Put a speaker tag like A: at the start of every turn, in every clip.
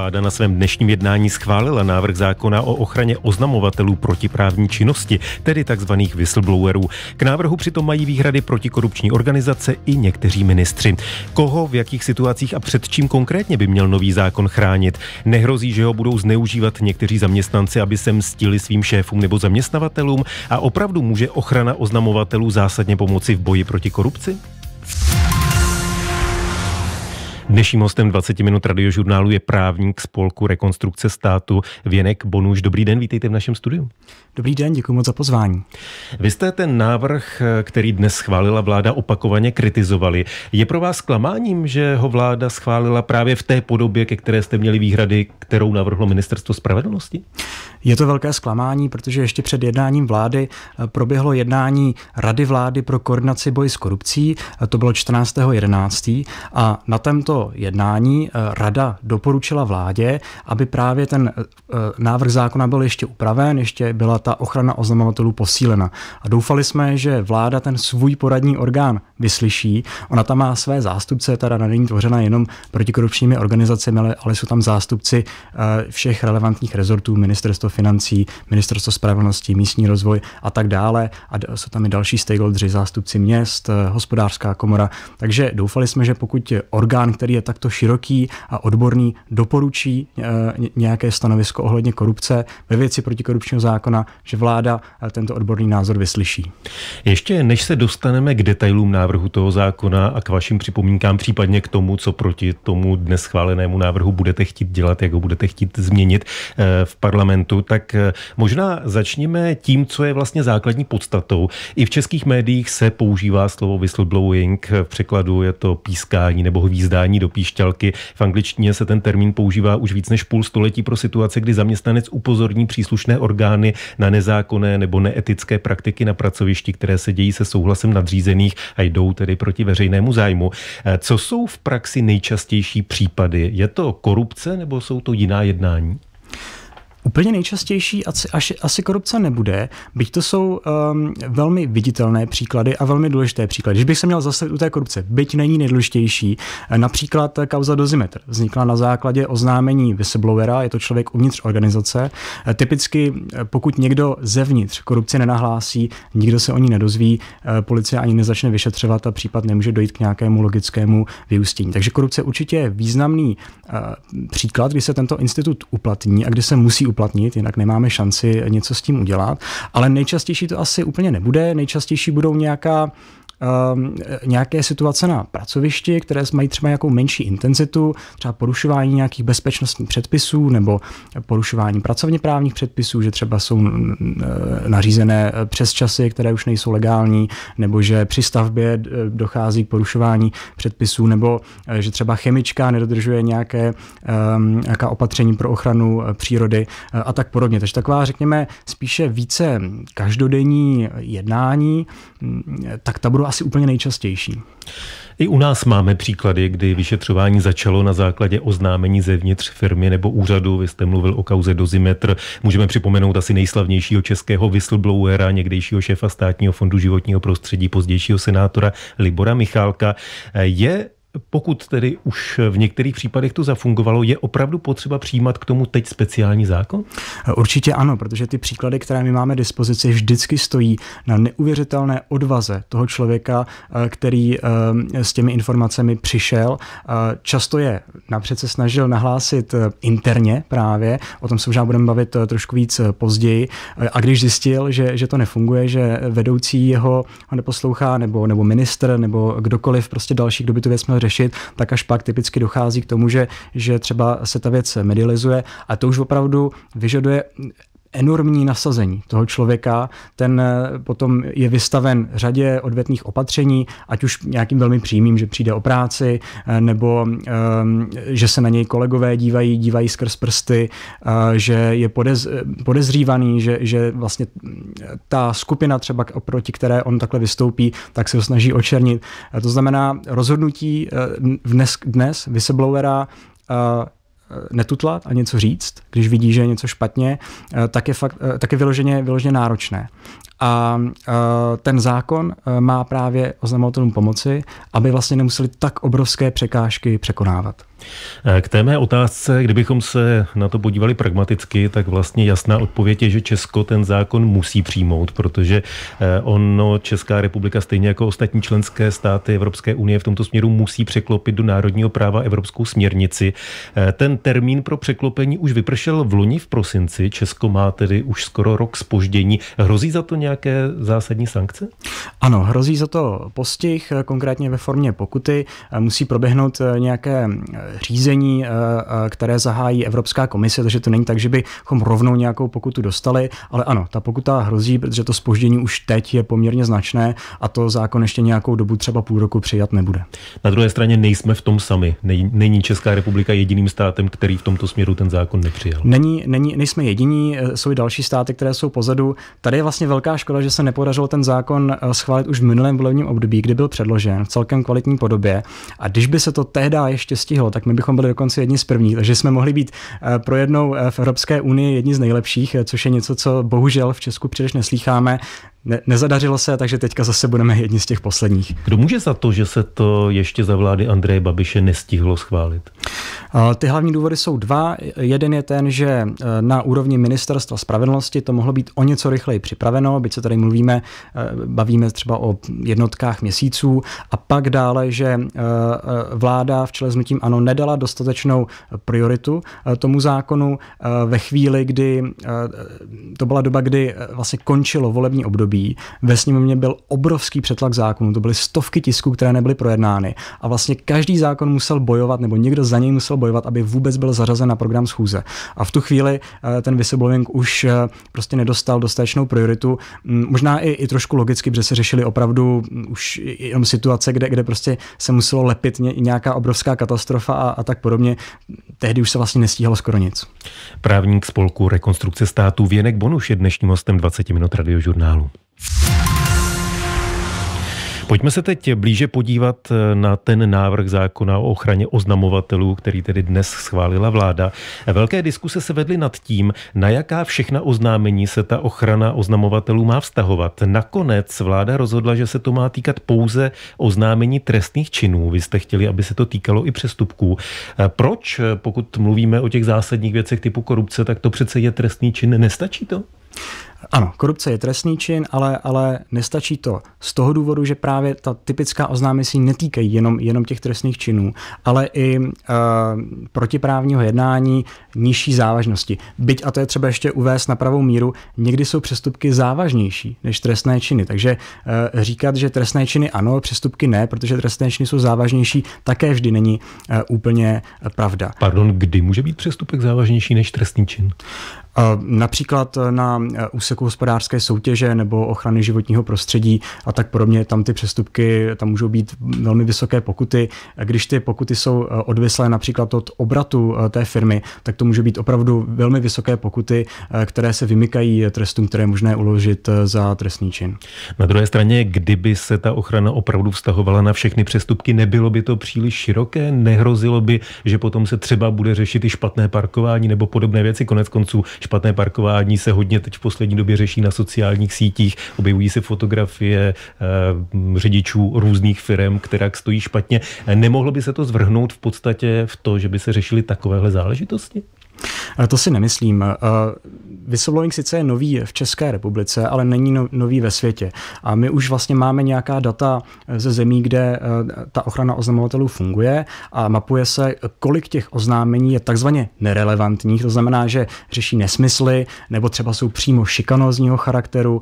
A: Vláda na svém dnešním jednání schválila návrh zákona o ochraně oznamovatelů protiprávní činnosti, tedy tzv. whistleblowerů. K návrhu přitom mají výhrady protikorupční organizace i někteří ministři. Koho, v jakých situacích a před čím konkrétně by měl nový zákon chránit? Nehrozí, že ho budou zneužívat někteří zaměstnanci, aby se mstili svým šéfům nebo zaměstnavatelům? A opravdu může ochrana oznamovatelů zásadně pomoci v boji proti korupci? Dnešním hostem 20 minut radiožurnálu je právník spolku Rekonstrukce státu Věnek Bonuš. Dobrý den, vítejte v našem studiu. Dobrý den, děkuji moc za pozvání. Vy jste ten návrh, který dnes schválila vláda, opakovaně kritizovali. Je pro vás klamáním, že ho vláda schválila právě v té podobě, ke které jste
B: měli výhrady, kterou navrhlo ministerstvo spravedlnosti? Je to velké zklamání, protože ještě před jednáním vlády eh, proběhlo jednání Rady vlády pro koordinaci boji s korupcí, eh, to bylo 14.11. a na tomto jednání eh, Rada doporučila vládě, aby právě ten návrh zákona byl ještě upraven, ještě byla ta ta ochrana oznamovatelů posílena. A doufali jsme, že vláda ten svůj poradní orgán vyslyší. Ona tam má své zástupce, ta rada není tvořena jenom protikorupčními organizacemi, ale, ale jsou tam zástupci eh, všech relevantních rezortů, ministerstvo financí, ministerstvo spravedlnosti, místní rozvoj a tak dále. A jsou tam i další stakeholders, zástupci měst, eh, hospodářská komora. Takže doufali jsme, že pokud orgán, který je takto široký a odborný, doporučí eh, nějaké stanovisko ohledně korupce ve věci protikorupčního zákona, že vláda tento odborný názor vyslyší.
A: Ještě než se dostaneme k detailům návrhu toho zákona a k vašim připomínkám, případně k tomu, co proti tomu dnes schválenému návrhu budete chtít dělat, jak ho budete chtít změnit eh, v parlamentu, tak eh, možná začněme tím, co je vlastně základní podstatou. I v českých médiích se používá slovo whistleblowing, v překladu je to pískání nebo hvízdání do píšťalky. V angličtině se ten termín používá už víc než půl století pro situace, kdy zaměstnanec upozorní příslušné orgány na nezákonné nebo neetické praktiky na pracovišti, které se dějí se souhlasem nadřízených a jdou tedy proti veřejnému zájmu. Eh, co jsou v praxi nejčastější případy? Je to korupce
B: nebo jsou to jiná jednání? Úplně nejčastější asi, asi, asi korupce nebude, byť to jsou um, velmi viditelné příklady a velmi důležité příklady. Když bych se měl zase u té korupce, byť není nejdůležitější, eh, například kauza Dozimetr vznikla na základě oznámení whistleblowera, je to člověk uvnitř organizace. Eh, typicky, eh, pokud někdo zevnitř korupci nenahlásí, nikdo se o ní nedozví, policie ani nezačne vyšetřovat a případ nemůže dojít k nějakému logickému vyústění. Takže korupce určitě je významný uh, příklad, kdy se tento institut uplatní a kdy se musí uplatnit, jinak nemáme šanci něco s tím udělat. Ale nejčastější to asi úplně nebude, nejčastější budou nějaká um, nějaké situace na pracovišti, které mají třeba nějakou menší intenzitu, třeba porušování nějakých bezpečnostních předpisů nebo porušování pracovně právních předpisů, že třeba jsou nařízené eh, přes časy, které už nejsou legální, nebo že při stavbě eh, dochází k porušování předpisů, nebo eh, že třeba chemička nedodržuje nějaké, um, nějaká opatření pro ochranu přírody a tak podobně. Takže taková, řekněme, spíše více každodenní jednání, mm, tak ta budou asi úplně nejčastější.
A: I u nás máme příklady, kdy vyšetřování začalo na základě oznámení zevnitř firmy nebo úřadu. Vy jste mluvil o kauze Dozimetr. Můžeme připomenout asi nejslavnějšího českého whistleblowera, někdejšího šéfa státního fondu životního prostředí, pozdějšího senátora Libora Michálka. Je pokud tedy už v některých případech to zafungovalo, je opravdu
B: potřeba přijímat k tomu teď speciální zákon? Určitě ano, protože ty příklady, které my máme dispozici, vždycky stojí na neuvěřitelné odvaze toho člověka, eh, který eh, s těmi informacemi přišel. Eh, často je napřed se snažil nahlásit interně právě, o tom se možná budeme bavit trošku víc později. A když zjistil, že, že to nefunguje, že vedoucí jeho neposlouchá, nebo, nebo minister, nebo kdokoliv prostě další, kdo by tu věc měl řešit, tak až pak typicky dochází k tomu, že, že třeba se ta věc medializuje a to už opravdu vyžaduje enormní nasazení toho člověka, ten eh, potom je vystaven řadě odvetných opatření, ať už nějakým velmi přímým, že přijde o práci, eh, nebo ehm, že se na něj kolegové dívají, dívají skrz prsty, eh, že je podez, podezřívaný, že, že vlastně ta skupina třeba oproti které on takhle vystoupí, tak se ho snaží očernit. To znamená rozhodnutí dnes, dnes whistleblowera Eh, netutlat a něco říct, když vidí, že je něco špatně, eh, tak je, fakt, eh, tak je vyloženě, vyloženě náročné. A e, ten zákon e, má právě oznamovatelům pomoci, aby vlastně nemuseli tak obrovské překážky překonávat. E, k té mé otázce,
A: kdybychom se na to podívali pragmaticky, tak vlastně jasná odpověď je, že Česko ten zákon musí přijmout, protože ono Česká republika stejně jako ostatní členské státy Evropské unie v tomto směru musí překlopit do národního práva evropskou směrnici. Ten termín pro překlopení už vypršel v loni v prosinci, Česko má tedy už skoro rok spoždění.
B: Hrozí za to nějak nějaké zásadní sankce? Ano, hrozí za to postih, eh, konkrétně ve formě pokuty. Eh, musí proběhnout eh, nějaké řízení, které zahájí Evropská komise, takže to není tak, že bychom rovnou nějakou pokutu dostali, ale ano, ta pokuta hrozí, protože to spoždění už teď je poměrně značné a to zákon ještě nějakou dobu, třeba půl roku, přijat nebude.
A: Na druhé straně nejsme v tom sami. Není Česká republika jediným státem, který v tomto směru ten zákon nepřijal.
B: Není, není, nejsme jediní, jsou i další státy, které jsou pozadu. Tady je vlastně velká škoda, že se nepodařilo ten zákon eh, schválit už v minulém volebním období, kdy byl předložen v celkem kvalitní podobě. A když by se to tehdy ještě stihlo, tak my bychom byli dokonce jedni z prvních, takže jsme mohli být eh, pro jednou eh, v Evropské unii jedni z nejlepších, což je něco, co bohužel v Česku příliš neslýcháme ne, nezadařilo se, takže teďka zase budeme jedni z těch posledních. Kdo může za to, že
A: se to ještě za vlády Andreje Babiše nestihlo schválit?
B: Ty hlavní důvody jsou dva. Jeden je ten, že e, na úrovni ministerstva spravedlnosti to mohlo být o něco rychleji připraveno, byť se tady mluvíme, e, bavíme třeba o jednotkách měsíců a pak dále, že e, vláda v čele s nutím ano nedala dostatečnou prioritu tomu zákonu ve chvíli, kdy to byla doba, kdy vlastně končilo volební období období ve sněmovně byl obrovský přetlak zákonů, to byly stovky tisků, které nebyly projednány a vlastně každý zákon musel bojovat nebo někdo za něj musel bojovat, aby vůbec byl zařazen na program schůze. A v tu chvíli eh, ten whistleblowing už eh, prostě nedostal dostatečnou prioritu, mm, možná i, i trošku logicky, protože se řešili opravdu mm, už jenom situace, kde, kde prostě se muselo lepit nějaká obrovská katastrofa a, a tak podobně. Tehdy už se vlastně nestíhalo skoro nic.
A: Právník spolku Rekonstrukce Státu Věnek Bonuš je dnešním hostem 20 minut radiožurnálu. Pojďme se teď blíže podívat eh, na ten návrh zákona o ochraně oznamovatelů, který tedy dnes schválila vláda. Eh, velké diskuse se vedly nad tím, na jaká všechna oznámení se ta ochrana oznamovatelů má vztahovat. Nakonec vláda rozhodla, že se to má týkat pouze oznámení trestných činů. Vy jste chtěli, aby se to týkalo i přestupků. Eh, proč, pokud mluvíme o těch zásadních věcech typu korupce, tak to přece je trestný čin, nestačí to?
B: Ano, korupce je trestný čin, ale, ale nestačí to z toho důvodu, že právě ta typická oznámení si netýkají jenom, jenom těch trestných činů, ale i uh, protiprávního jednání nižší závažnosti. Byť, a to je třeba ještě uvést na pravou míru, někdy jsou přestupky závažnější než trestné činy. Takže uh, říkat, že trestné činy ano, přestupky ne, protože trestné činy jsou závažnější, také vždy není uh, úplně pravda. Pardon, kdy může být přestupek závažnější než trestný čin? Například na eh, úseku hospodářské soutěže nebo ochrany životního prostředí a tak podobně, tam ty přestupky, tam můžou být velmi vysoké pokuty. Když ty pokuty jsou eh, odvislé například od obratu eh, té firmy, tak to může být opravdu velmi vysoké pokuty, které se vymykají trestům, které je možné uložit za trestný čin.
A: Na druhé straně, kdyby se ta ochrana opravdu vztahovala na všechny přestupky, nebylo by to příliš široké, nehrozilo by, že potom se třeba bude řešit i špatné parkování nebo podobné věci. Konec konců Špatné parkování se hodně teď v poslední době řeší na sociálních sítích. Objevují se fotografie eh, řidičů různých firm, která stojí špatně. Nemohlo by se to zvrhnout v podstatě v to, že by se řešily takovéhle záležitosti?
B: To si nemyslím. Eh, whistleblowing sice je nový v České republice, ale není no-, nový ve světě. A my už vlastně máme nějaká data eh, ze zemí, kde eh, ta ochrana oznamovatelů funguje a mapuje se, kolik těch oznámení je takzvaně nerelevantních, to znamená, že řeší nesmysly, nebo třeba jsou přímo šikanozního charakteru,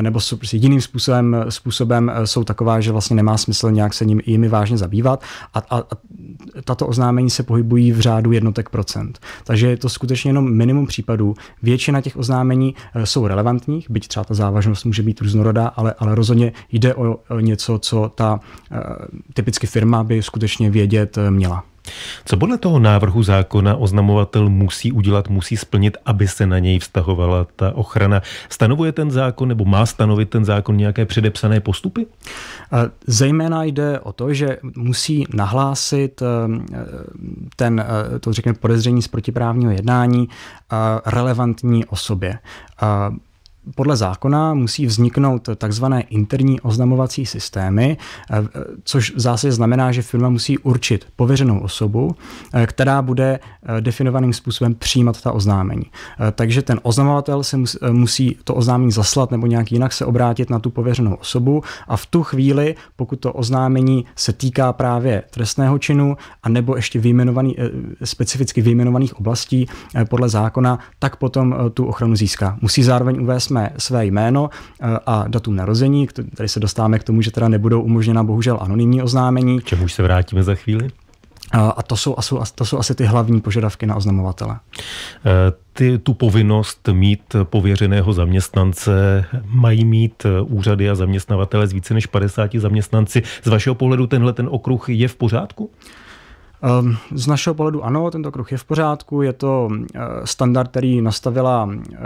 B: nebo jsou prostě jiným způsobem, způsobem jsou taková, že vlastně nemá smysl nějak se nimi jimi vážně zabývat. A, a, a tato oznámení se pohybují v řádu jednotek procent. Takže je to skutečně jenom minimum případů. Většina těch oznámení eh, jsou relevantních, byť třeba ta závažnost může být různorodá, ale, ale rozhodně jde o něco, co ta eh, typicky firma by skutečně vědět eh, měla.
A: Co podle toho návrhu zákona oznamovatel musí udělat, musí splnit, aby se na něj vztahovala ta ochrana? Stanovuje ten zákon nebo má stanovit ten zákon nějaké předepsané postupy?
B: Zejména jde o to, že musí nahlásit eh, ten, eh, to řekněme, podezření z protiprávního jednání eh, relevantní osobě podle zákona musí vzniknout takzvané interní oznamovací systémy, eh, což v zásadě znamená, že firma musí určit pověřenou osobu, eh, která bude eh, definovaným způsobem přijímat ta oznámení. Takže ten oznamovatel se musí to oznámení zaslat nebo nějak jinak se obrátit na tu pověřenou osobu a v tu chvíli, pokud to oznámení se týká právě trestného činu a nebo ještě vyjmenovaný, specificky vyjmenovaných oblastí podle zákona, tak potom tu ochranu získá. Musí zároveň uvést jsme své jméno eh, a datum narození. Tady se dostáváme k tomu, že teda nebudou umožněna bohužel anonymní oznámení. K čemu se vrátíme za chvíli? Eh, a to jsou, to jsou asi ty hlavní požadavky na oznamovatele. Eh,
A: ty, tu povinnost mít pověřeného zaměstnance mají mít úřady a zaměstnavatele z více než 50 zaměstnanci. Z vašeho pohledu tenhle
B: ten okruh je v pořádku? Uh, Ehm, z našeho pohledu ano, tento kruh je v pořádku, je to eh, standard, který nastavila eh,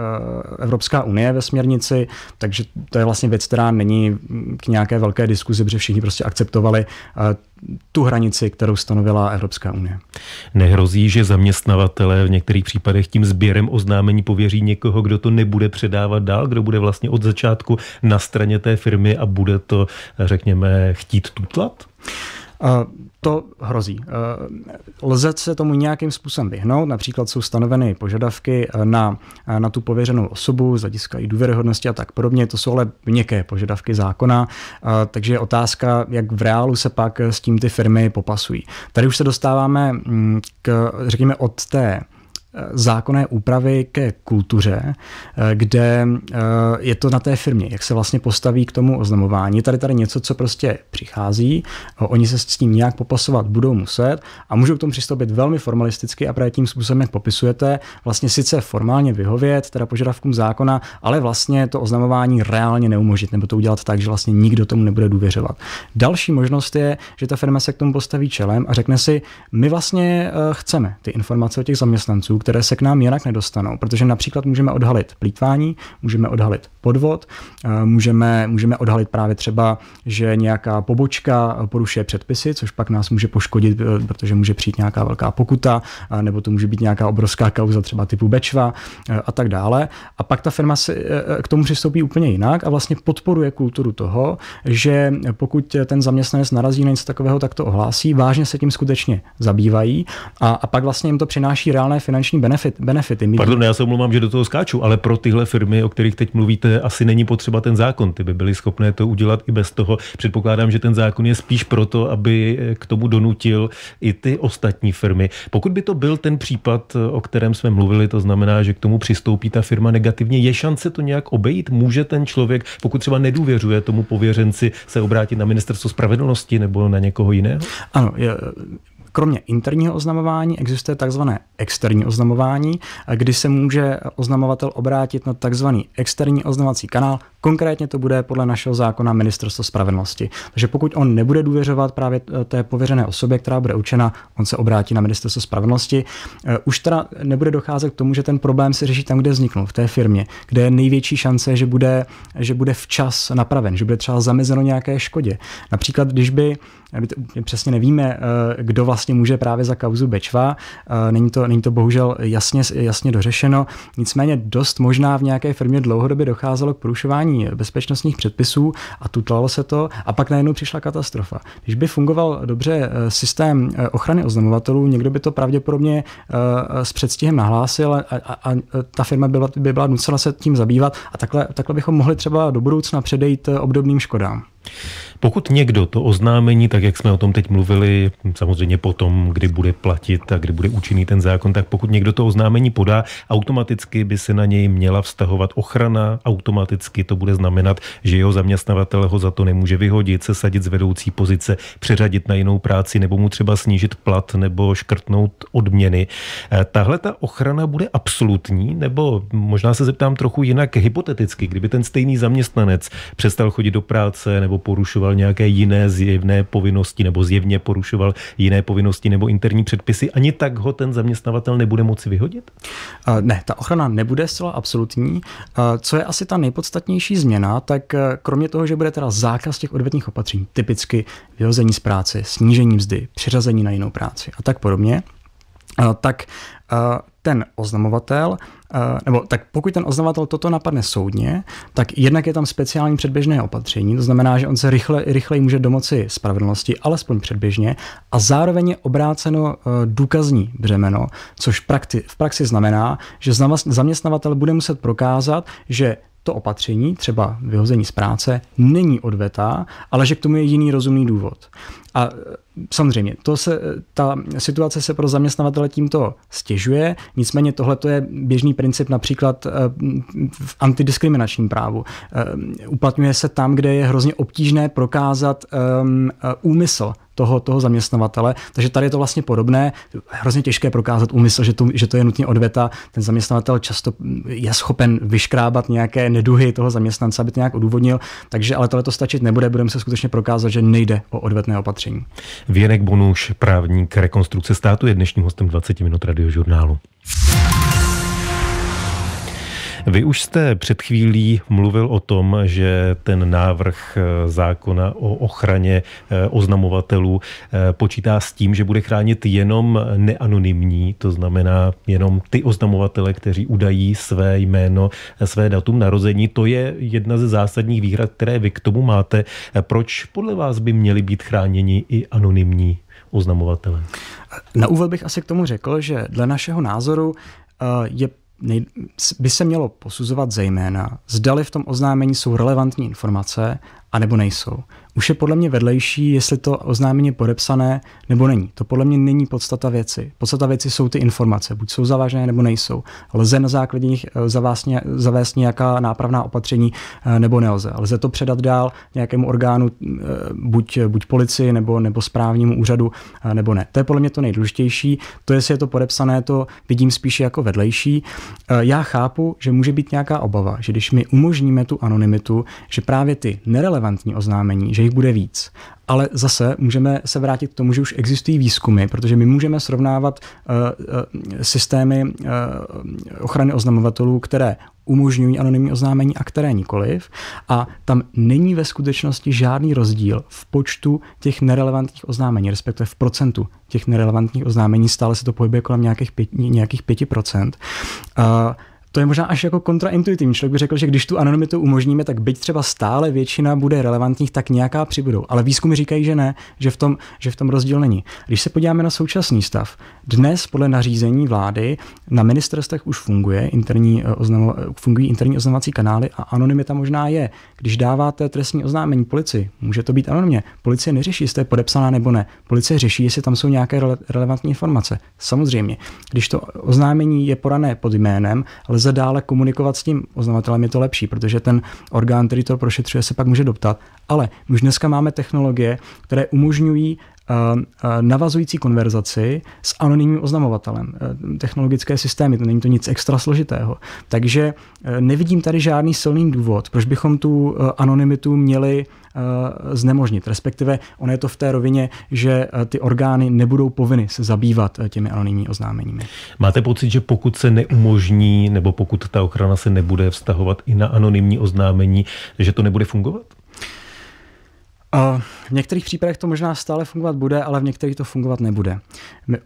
B: Evropská unie ve směrnici, takže to je vlastně věc, která není k nějaké velké diskuzi, protože všichni prostě akceptovali eh, tu hranici, kterou stanovila Evropská unie.
A: Nehrozí, že zaměstnavatele v některých případech tím sběrem oznámení pověří někoho, kdo to nebude předávat dál, kdo bude vlastně od začátku na straně té firmy a bude to, řekněme, chtít tutlat?
B: To hrozí. Eh, lze se tomu nějakým způsobem vyhnout, například jsou stanoveny požadavky eh, na, eh, na tu pověřenou osobu, z hlediska i důvěryhodnosti a tak podobně, to jsou ale měkké požadavky zákona, takže je otázka, jak v reálu se pak s tím ty firmy popasují. Tady už se dostáváme mm, k, řekněme, od té zákonné úpravy ke kultuře, eh, kde eh, je to na té firmě, jak se vlastně postaví k tomu oznamování. Je tady tady něco, co prostě přichází, eh, oni se s tím nějak popasovat budou muset a můžou k tomu přistoupit velmi formalisticky a právě tím způsobem, jak popisujete, vlastně sice formálně vyhovět teda požadavkům zákona, ale vlastně to oznamování reálně neumožit nebo to udělat tak, že vlastně nikdo tomu nebude důvěřovat. Další možnost je, že ta firma se k tomu postaví čelem a řekne si, my vlastně chceme ty informace o těch zaměstnanců, které se k nám jinak nedostanou, protože například můžeme odhalit plítvání, můžeme odhalit podvod. Eh, můžeme, můžeme odhalit právě třeba, že nějaká pobočka porušuje předpisy, což pak nás může poškodit, eh, protože může přijít nějaká velká pokuta, eh, nebo to může být nějaká obrovská kauza třeba typu Bečva a tak dále. A pak ta firma se k tomu přistoupí úplně jinak a vlastně podporuje kulturu toho, že pokud ten zaměstnanec narazí na něco takového, tak to ohlásí, vážně se tím skutečně zabývají a, a pak vlastně jim to přináší reálné finanční benefit, benefity. Pardon,
A: já se omlouvám, že do toho skáču, ale pro tyhle firmy, o kterých teď mluvíte, Eh, asi není potřeba ten zákon. Ty by byly schopné to udělat i bez toho. Předpokládám, že ten zákon je spíš proto, aby eh, k tomu donutil i ty ostatní firmy. Pokud by to byl ten případ, eh, o kterém jsme mluvili, to znamená, že k tomu přistoupí ta firma negativně, je šance to nějak obejít? Může ten člověk, pokud třeba nedůvěřuje tomu pověřenci, se obrátit na ministerstvo spravedlnosti nebo na někoho jiného?
B: Ano, Kromě interního oznamování existuje tzv. externí oznamování, kdy se může oznamovatel obrátit na tzv. externí oznamovací kanál. Konkrétně to bude podle našeho zákona Ministerstvo spravedlnosti. Takže pokud on nebude důvěřovat právě té pověřené osobě, která bude učena, on se obrátí na Ministerstvo spravedlnosti. Eh, už teda nebude docházet k tomu, že ten problém se řeší tam, kde vzniknul, v té firmě, kde je největší šance, že bude, že bude včas napraven, že bude třeba zamezeno nějaké škodě. Například, když by my, to, přesně nevíme, eh, kdo vlastně může právě za kauzu Bečva. Eh, není to, není to bohužel jasně, jasně dořešeno. Nicméně dost možná v nějaké firmě dlouhodobě docházelo k porušování bezpečnostních předpisů a tutlalo se to a pak najednou přišla katastrofa. Když by fungoval dobře eh, systém ochrany oznamovatelů, někdo by to pravděpodobně s předstihem nahlásil a, a, a ta firma by byla, by byla nucena se tím zabývat a takhle, takhle bychom mohli třeba do budoucna předejít obdobným škodám.
A: Pokud někdo to oznámení, tak jak jsme o tom teď mluvili, samozřejmě potom, kdy bude platit a kdy bude účinný ten zákon, tak pokud někdo to oznámení podá, automaticky by se na něj měla vztahovat ochrana, automaticky to bude znamenat, že jeho zaměstnavatel ho za to nemůže vyhodit, se sadit z vedoucí pozice, přeřadit na jinou práci nebo mu třeba snížit plat nebo škrtnout odměny. Eh, tahle ta ochrana bude absolutní nebo možná se zeptám trochu jinak hypoteticky, kdyby ten stejný zaměstnanec přestal chodit do práce nebo porušovat porušoval nějaké jiné zjevné povinnosti nebo zjevně porušoval jiné povinnosti nebo interní předpisy, ani tak ho ten zaměstnavatel nebude moci vyhodit?
B: Ne, ta ochrana nebude zcela absolutní. Co je asi ta nejpodstatnější změna, tak e, kromě toho, že bude teda zákaz těch odvetných opatření, typicky vyhození z práce, snížení mzdy, přiřazení na jinou práci a tak podobně, tak ten oznamovatel, eh, nebo tak pokud ten oznamovatel toto napadne soudně, tak jednak je tam speciální předběžné opatření, to znamená, že on se rychle, rychleji může domoci spravedlnosti, alespoň předběžně, a zároveň je obráceno eh, důkazní břemeno, což prakti, v praxi znamená, že zaměstnavatel bude muset prokázat, že to opatření, třeba vyhození z práce, není odvetá, ale že k tomu je jiný rozumný důvod. A eh, Samozřejmě, to se, ta situace se pro zaměstnavatele tímto stěžuje, nicméně tohle je běžný princip například eh, v antidiskriminačním právu. Eh, uplatňuje se tam, kde je hrozně obtížné prokázat ehm, eh, úmysl toho, toho zaměstnavatele. Takže tady je to vlastně podobné. Hrozně těžké prokázat úmysl, že to, že to je nutně odveta. Ten zaměstnavatel často hm, je schopen vyškrábat nějaké neduhy toho zaměstnance, aby to nějak odůvodnil. Takže ale tohle to stačit nebude, budeme se skutečně prokázat, že nejde o odvetné opatření.
A: Věnek Bonuš, právník rekonstrukce státu, je dnešním hostem 20 minut radiožurnálu. Vy už jste před chvílí mluvil o tom, že ten návrh eh, zákona o ochraně eh, oznamovatelů eh, počítá s tím, že bude chránit jenom neanonymní, to znamená jenom ty oznamovatele, kteří udají své jméno, své datum narození. To je jedna ze zásadních výhrad, které vy k tomu máte. Proč podle vás by měli být chráněni i anonymní oznamovatelé?
B: Na úvod bych asi k tomu řekl, že dle našeho názoru je nej, by se mělo posuzovat zejména, zdali v tom oznámení jsou relevantní informace, anebo nejsou. Už je podle mě vedlejší, jestli to oznámení je podepsané nebo není. To podle mě není podstata věci. Podstata věci jsou ty informace, buď jsou zavážené nebo nejsou. Lze na základě nich eh, zavést nějaká nápravná opatření eh, nebo nelze. Lze to předat dál nějakému orgánu, eh, buď, buď policii nebo, nebo správnímu úřadu, nebo ne. To je podle mě to nejdůležitější. To, jestli je to podepsané, to vidím spíše jako vedlejší. Já chápu, že může být nějaká obava, že když my umožníme tu anonymitu, že právě ty nerelevantní oznámení, že jich bude víc. Ale zase můžeme se vrátit k tomu, že už existují výzkumy, protože my můžeme srovnávat uh, uh, systémy uh, ochrany oznamovatelů, které umožňují anonymní oznámení a které nikoliv. A tam není ve skutečnosti žádný rozdíl v počtu těch nerelevantních oznámení, respektive v procentu těch nerelevantních oznámení. Stále se to pohybuje kolem nějakých, pět, nějakých 5%. Uh, to je možná až jako kontraintuitivní. Člověk by řekl, že když tu anonymitu umožníme, tak byť třeba stále většina bude relevantních, tak nějaká přibudou. Ale výzkumy říkají, že ne, že v tom, že v tom rozdíl není. Když se podíváme na současný stav, dnes podle nařízení vlády na ministerstvech už funguje interní eh, oznamo, eh, fungují interní oznamovací kanály a anonymita možná je. Když dáváte trestní oznámení policii, může to být anonymně. Policie neřeší, jestli je podepsaná nebo ne. Policie řeší, jestli tam jsou nějaké rele, relevantní informace. Samozřejmě, když to oznámení je podané pod jménem, ale lze dále komunikovat s tím oznamatelem, je to lepší, protože ten orgán, který to prošetřuje, se pak může doptat. Ale už dneska máme technologie, které umožňují navazující konverzaci s anonymním oznamovatelem. E, technologické systémy, to není to nic extra složitého. Takže e, nevidím tady žádný silný důvod, proč bychom tu e, anonymitu měli znemožnit. Respektive ono je to v té rovině, že ty orgány nebudou povinny se zabývat těmi anonymními oznámeními.
A: Máte pocit, že pokud se neumožní, nebo pokud ta ochrana se nebude vztahovat i na anonymní oznámení, že to nebude fungovat?
B: Eh, v některých případech to možná stále fungovat bude, ale v některých to fungovat nebude.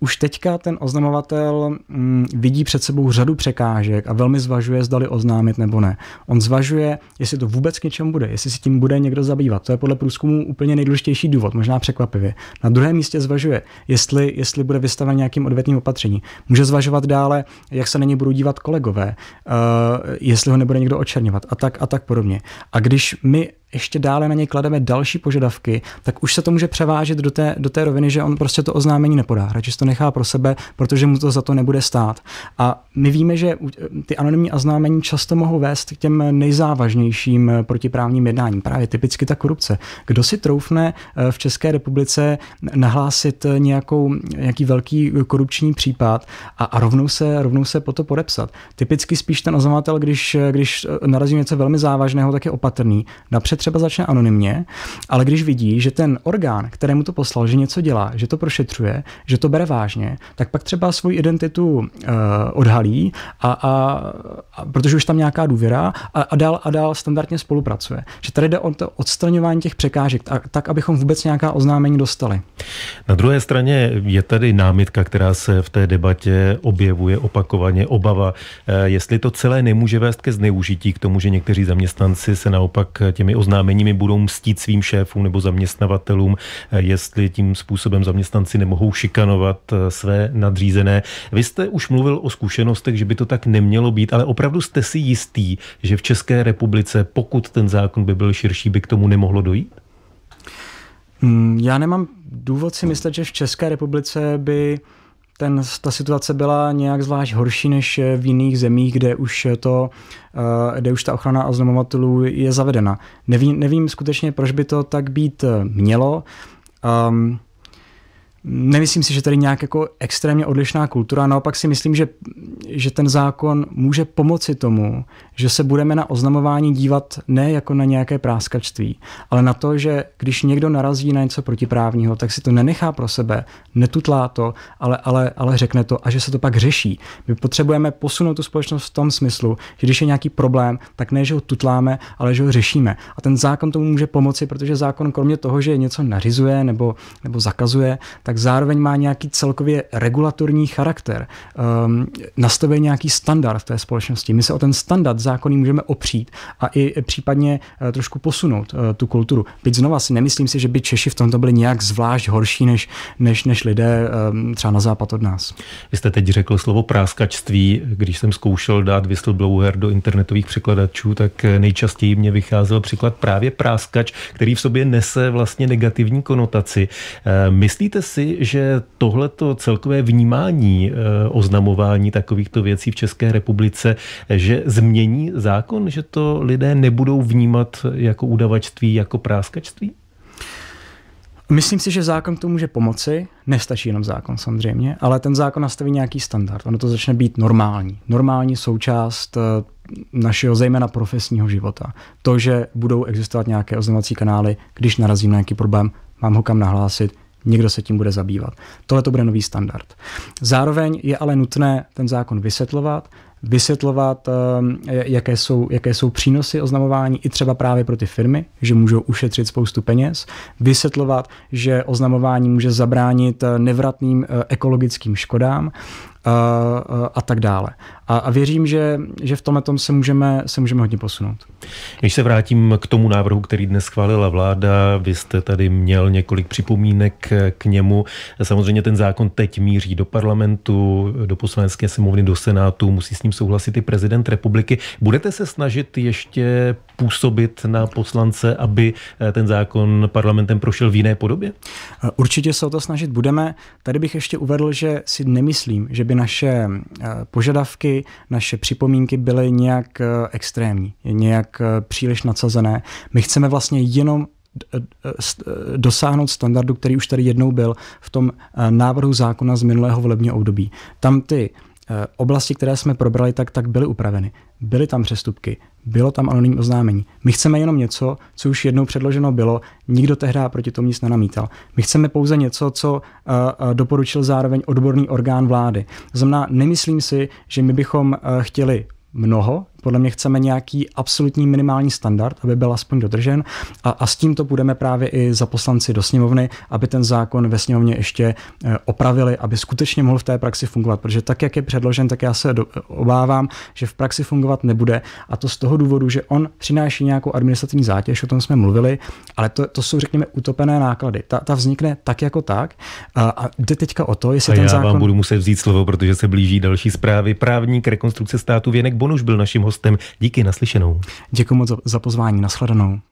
B: Už teďka ten oznamovatel mm, vidí před sebou řadu překážek a velmi zvažuje, zdali oznámit nebo ne. On zvažuje, jestli to vůbec k něčemu bude, jestli si tím bude někdo zabývat. To je podle průzkumu úplně nejdůležitější důvod, možná překvapivě. Na druhém místě zvažuje, jestli, jestli bude vystaven nějakým odvetným opatření. Může zvažovat dále, jak se na ně budou dívat kolegové, eh, jestli ho nebude někdo očerňovat a tak a tak podobně. A když my ještě dále na něj klademe další požadavky, tak už se to může převážet do té, do té roviny, že on prostě to oznámení nepodá. Radši to nechá pro sebe, protože mu to za to nebude stát. A my víme, že ty anonymní oznámení často mohou vést k těm nejzávažnějším eh, protiprávním jednáním. Právě typicky ta korupce. Kdo si troufne eh, v České republice nahlásit eh, nějakou, nějaký velký korupční případ a, a rovnou, se, rovnou se po to podepsat? Typicky spíš ten oznamatel, když, když narazí něco velmi závažného, tak je opatrný. Napřed třeba začne anonymně, ale když vidí, že ten orgán, kterému to poslal, že něco dělá, že to prošetřuje, že to bere vážně, tak pak třeba svoji identitu uh, odhalí, a, a, a, protože už tam nějaká důvěra a, a, dál, a dál standardně spolupracuje. Že tady jde o to odstraňování těch překážek, a, tak abychom vůbec nějaká oznámení dostali.
A: Na druhé straně je tady námitka, která se v té debatě objevuje opakovaně, obava, eh, jestli to celé nemůže vést ke zneužití, k tomu, že někteří zaměstnanci se naopak těmi oznameními oznámeními budou mstít svým šéfům nebo zaměstnavatelům, eh, jestli tím způsobem zaměstnanci nemohou šikanovat eh, své nadřízené. Vy jste už mluvil o zkušenostech, že by to tak nemělo být, ale opravdu jste si jistý, že v České republice, pokud ten zákon by byl širší, by k tomu nemohlo dojít?
B: Hmm, já nemám důvod si myslet, že v České republice by ten, ta situace byla nějak zvlášť horší než v jiných zemích, kde už, to, eh, kde už ta ochrana oznamovatelů je zavedena. Nevím, nevím skutečně, proč by to tak být eh, mělo. Um, Nemyslím si, že tady nějak jako extrémně odlišná kultura, naopak si myslím, že, že ten zákon může pomoci tomu, že se budeme na oznamování dívat ne jako na nějaké práskačství, ale na to, že když někdo narazí na něco protiprávního, tak si to nenechá pro sebe, netutlá to, ale, ale, ale řekne to a že se to pak řeší. My potřebujeme posunout tu společnost v tom smyslu, že když je nějaký problém, tak ne, že ho tutláme, ale že ho řešíme. A ten zákon tomu může pomoci, protože zákon kromě toho, že něco nařizuje nebo, nebo zakazuje, tak zároveň má nějaký celkově regulatorní charakter, um, nastavuje nějaký standard v té společnosti. My se o ten standard zákony můžeme opřít a i případně e, trošku posunout e, tu kulturu. Byť znova si nemyslím si, že by Češi v tomto byli nějak zvlášť horší než, než, než lidé e, třeba na západ od nás.
A: Vy jste teď řekl slovo práskačství. Když jsem zkoušel dát whistleblower do internetových překladačů, tak nejčastěji mě vycházel příklad právě práskač, který v sobě nese vlastně negativní konotaci. Myslíte si, že tohleto celkové vnímání oznamování takovýchto věcí v České republice, že změní změní zákon, že to lidé nebudou vnímat
B: jako udavačství, jako práskačství? Myslím si, že zákon to může pomoci. Nestačí jenom zákon samozřejmě, ale ten zákon nastaví nějaký standard. Ono to začne být normální. Normální součást eh, našeho zejména profesního života. To, že budou existovat nějaké oznamovací kanály, když narazím na nějaký problém, mám ho kam nahlásit, někdo se tím bude zabývat. Tohle to bude nový standard. Zároveň je ale nutné ten zákon vysvětlovat vysvětlovat, ehm, jaké jsou, jaké jsou přínosy oznamování i třeba právě pro ty firmy, že můžou ušetřit spoustu peněz, vysvětlovat, že oznamování může zabránit nevratným eh, ekologickým škodám a tak dále. A, a věřím, že, že v tomhle tom se můžeme, se můžeme hodně posunout.
A: Když se vrátím k tomu návrhu, který dnes schválila vláda, vy jste tady měl několik připomínek k němu. Samozřejmě ten zákon teď míří do parlamentu, do poslanecké sněmovny, do senátu, musí s ním souhlasit i prezident republiky. Budete se snažit ještě působit na
B: poslance, aby eh, ten zákon parlamentem prošel v jiné podobě? Určitě se o to snažit budeme. Tady bych ještě uvedl, že si nemyslím, že by by naše eh, požadavky, naše připomínky byly nějak eh, extrémní, nějak eh, příliš nadsazené. My chceme vlastně jenom dosáhnout standardu, který už tady jednou byl v tom návrhu zákona z minulého volebního období. Tam ty Eh, oblasti, které jsme probrali, tak, tak byly upraveny. Byly tam přestupky, bylo tam anonymní oznámení. My chceme jenom něco, co už jednou předloženo bylo, nikdo tehdy proti tomu nic nenamítal. My chceme pouze něco, co uh, doporučil zároveň odborný orgán vlády. To znamená, nemyslím si, že my bychom uh, chtěli mnoho, podle mě chceme nějaký absolutní minimální standard, aby byl aspoň dodržen a, a s tímto budeme právě i za poslanci do sněmovny, aby ten zákon ve sněmovně ještě eh, opravili, aby skutečně mohl v té praxi fungovat, protože tak, jak je předložen, tak já se do, obávám, že v praxi fungovat nebude a to z toho důvodu, že on přináší nějakou administrativní zátěž, o tom jsme mluvili, ale to, to jsou, řekněme, utopené náklady. Ta, ta vznikne tak jako tak a, a jde teďka o to, jestli a ten já zákon... vám budu
A: muset vzít slovo, protože se blíží další zprávy. Právník
B: rekonstrukce státu Věnek Bonuš byl naším hostem hostem. Díky naslyšenou. Děkuji moc za pozvání. Nashledanou.